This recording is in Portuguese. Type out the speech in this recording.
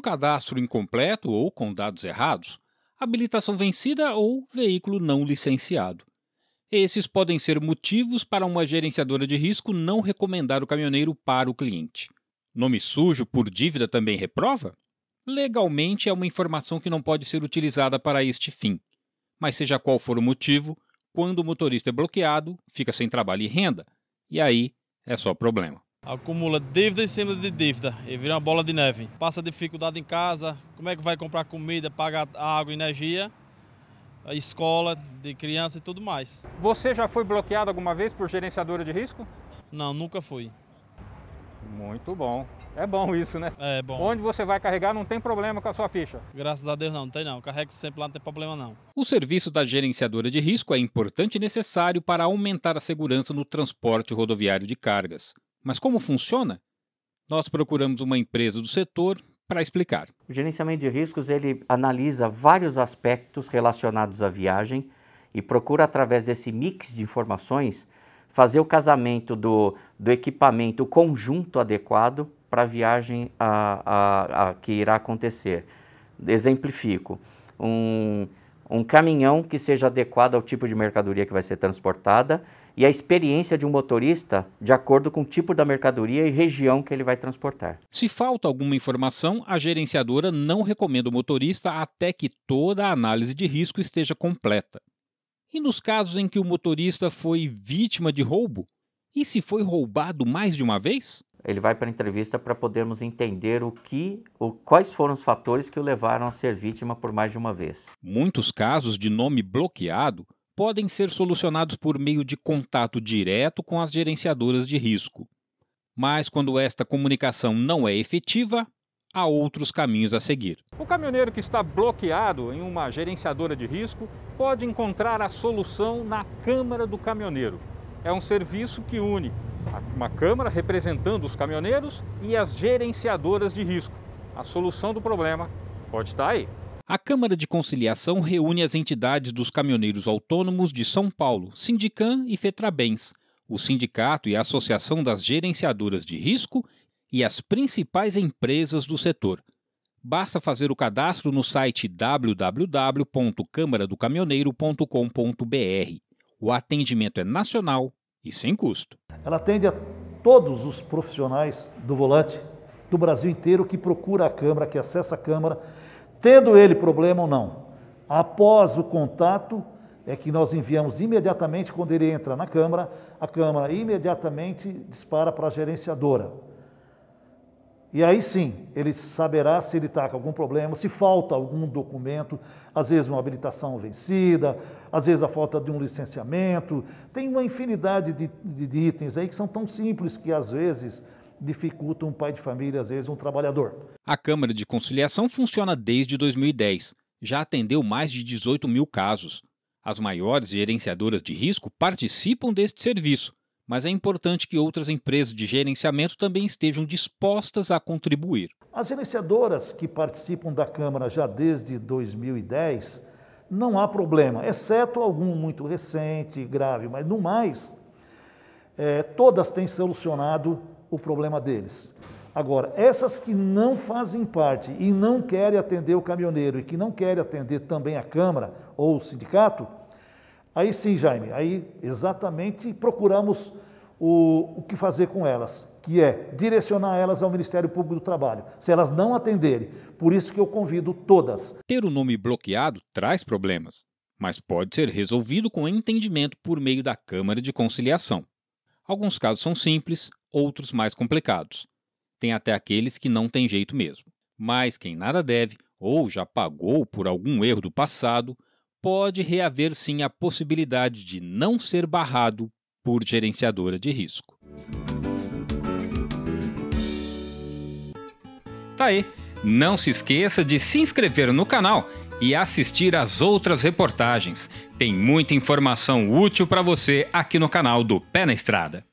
cadastro incompleto ou com dados errados, habilitação vencida ou veículo não licenciado. Esses podem ser motivos para uma gerenciadora de risco não recomendar o caminhoneiro para o cliente. Nome sujo por dívida também reprova? Legalmente é uma informação que não pode ser utilizada para este fim. Mas seja qual for o motivo, quando o motorista é bloqueado, fica sem trabalho e renda. E aí é só problema. Acumula dívida em cima de dívida e vira uma bola de neve. Passa dificuldade em casa, como é que vai comprar comida, pagar água, energia, a escola de criança e tudo mais. Você já foi bloqueado alguma vez por gerenciadora de risco? Não, nunca fui. Muito bom. É bom isso, né? É bom. Onde você vai carregar não tem problema com a sua ficha. Graças a Deus não, não tem não. carrega sempre lá, não tem problema não. O serviço da gerenciadora de risco é importante e necessário para aumentar a segurança no transporte rodoviário de cargas. Mas como funciona? Nós procuramos uma empresa do setor para explicar. O gerenciamento de riscos ele analisa vários aspectos relacionados à viagem e procura através desse mix de informações fazer o casamento do, do equipamento, o conjunto adequado para a viagem a, a, a, que irá acontecer. Exemplifico, um, um caminhão que seja adequado ao tipo de mercadoria que vai ser transportada, e a experiência de um motorista de acordo com o tipo da mercadoria e região que ele vai transportar. Se falta alguma informação, a gerenciadora não recomenda o motorista até que toda a análise de risco esteja completa. E nos casos em que o motorista foi vítima de roubo? E se foi roubado mais de uma vez? Ele vai para a entrevista para podermos entender o que, o, quais foram os fatores que o levaram a ser vítima por mais de uma vez. Muitos casos de nome bloqueado podem ser solucionados por meio de contato direto com as gerenciadoras de risco. Mas quando esta comunicação não é efetiva, há outros caminhos a seguir. O caminhoneiro que está bloqueado em uma gerenciadora de risco pode encontrar a solução na Câmara do Caminhoneiro. É um serviço que une uma Câmara representando os caminhoneiros e as gerenciadoras de risco. A solução do problema pode estar aí. A Câmara de Conciliação reúne as entidades dos caminhoneiros autônomos de São Paulo, Sindicam e Fetrabens, o sindicato e a Associação das Gerenciadoras de Risco e as principais empresas do setor. Basta fazer o cadastro no site www.câmaradocaminhoneiro.com.br. O atendimento é nacional e sem custo. Ela atende a todos os profissionais do volante do Brasil inteiro que procura a Câmara, que acessa a Câmara tendo ele problema ou não. Após o contato, é que nós enviamos imediatamente, quando ele entra na Câmara, a Câmara imediatamente dispara para a gerenciadora. E aí sim, ele saberá se ele está com algum problema, se falta algum documento, às vezes uma habilitação vencida, às vezes a falta de um licenciamento. Tem uma infinidade de, de, de itens aí que são tão simples que às vezes dificulta um pai de família, às vezes um trabalhador. A Câmara de Conciliação funciona desde 2010. Já atendeu mais de 18 mil casos. As maiores gerenciadoras de risco participam deste serviço, mas é importante que outras empresas de gerenciamento também estejam dispostas a contribuir. As gerenciadoras que participam da Câmara já desde 2010, não há problema, exceto algum muito recente, grave, mas no mais, é, todas têm solucionado o problema deles. Agora, essas que não fazem parte e não querem atender o caminhoneiro e que não querem atender também a Câmara ou o sindicato, aí sim, Jaime, aí exatamente procuramos o, o que fazer com elas, que é direcionar elas ao Ministério Público do Trabalho, se elas não atenderem. Por isso que eu convido todas. Ter o nome bloqueado traz problemas, mas pode ser resolvido com entendimento por meio da Câmara de Conciliação. Alguns casos são simples, outros mais complicados. Tem até aqueles que não tem jeito mesmo. Mas quem nada deve ou já pagou por algum erro do passado, pode reaver sim a possibilidade de não ser barrado por gerenciadora de risco. Tá aí. Não se esqueça de se inscrever no canal e assistir às outras reportagens. Tem muita informação útil para você aqui no canal do Pé na Estrada.